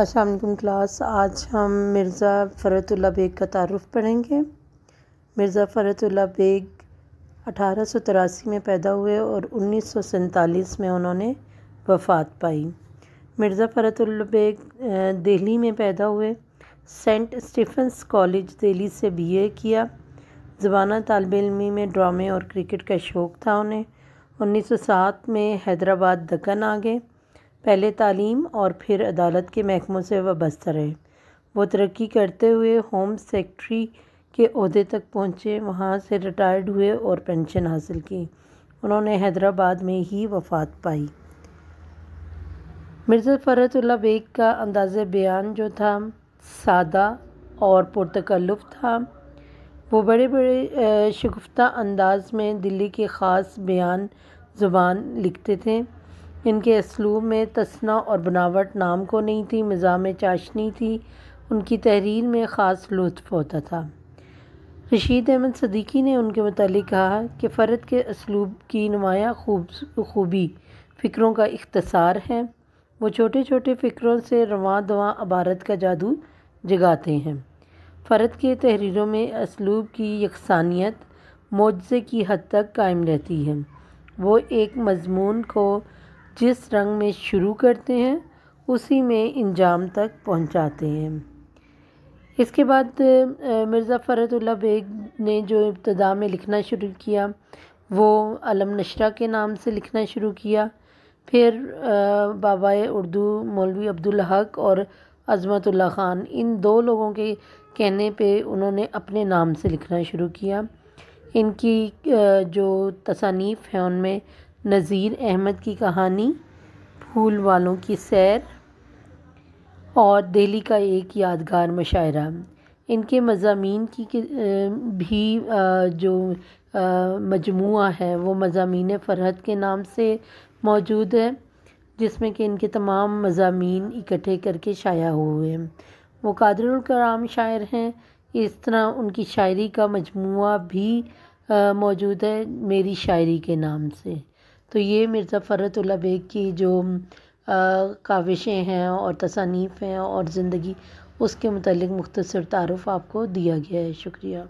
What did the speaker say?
अस्सलाम क्लास आज हम मिर्ज़ा फ़रतुल्ला बेग का तारफ़ पढ़ेंगे मिर्ज़ा फ़रतुल्ला बेग अठारह में पैदा हुए और उन्नीस में उन्होंने वफ़ात पाई मिर्ज़ा फ़रतुल्ला बेग दिल्ली में पैदा हुए सेंट स्टीफेंस कॉलेज दिल्ली से बीए किया जबाना तालब इलमी में ड्रामे और क्रिकेट का शौक़ था उन्हें 1907 में हैदराबाद दक्कन आ गए पहले तालीम और फिर अदालत के महकमों से वाबस्ता रहे वो तरक्की करते हुए होम सेक्रेटरी के अहदे तक पहुँचे वहाँ से रिटायर्ड हुए और पेंशन हासिल की उन्होंने हैदराबाद में ही वफात पाई मिर्ज़ा फ़रतुल्ला बेग का अंदाज़ बयान जो था सादा और पुरतकल्लुफ़ था वो बड़े बड़े शगुफ्ता अंदाज में दिल्ली के ख़ास बयान ज़ुबान लिखते थे इनके इसलूब में तसना और बनावट नाम को नहीं थी मिज़ाम चाशनी थी उनकी तहरीर में ख़ास लुत्फ़ होता था रशीद अहमद सदीकी ने उनके मतलब कहा कि फ़र्द के इसलूब की नुमाया खूब खूबी फ़िक्रों का इख्तसार है वो छोटे छोटे फ़िक्रों से रवा दवा अबारत का जादू जगाते हैं फ़र्द के तहरीरों में इसलूब की यकसानियत मुआवजे की हद तक कायम रहती है वो एक मजमून को जिस रंग में शुरू करते हैं उसी में इंजाम तक पहुंचाते हैं इसके बाद मिर्ज़ा फ़रतुल्ला बेग ने जो इब्तदा में लिखना शुरू किया वो अलम नशरा के नाम से लिखना शुरू किया फिर बाबा उर्दू मौलवी अब्दुल हक और अजमतुल्ला ख़ान इन दो लोगों के कहने पे उन्होंने अपने नाम से लिखना शुरू किया इनकी जो तसानीफ़ हैं उनमें नज़ीर अहमद की कहानी फूल वालों की सैर और दिल्ली का एक यादगार मशायरा इनके मजामी की भी जो मजमू है वो मजामी फ़रहत के नाम से मौजूद है जिसमें कि इनके तमाम मजामी इकट्ठे करके शाया हुए हैं वो कादराम शायर हैं इस तरह उनकी शायरी का मजमू भी मौजूद है मेरी शायरी के नाम से तो ये मिर्ज़ा फ़रतुल्ला बेग की जो काविशें हैं और तसानीफ़ हैं और ज़िंदगी उसके मतलब मुख्तसर तारफ़ आपको दिया गया है शुक्रिया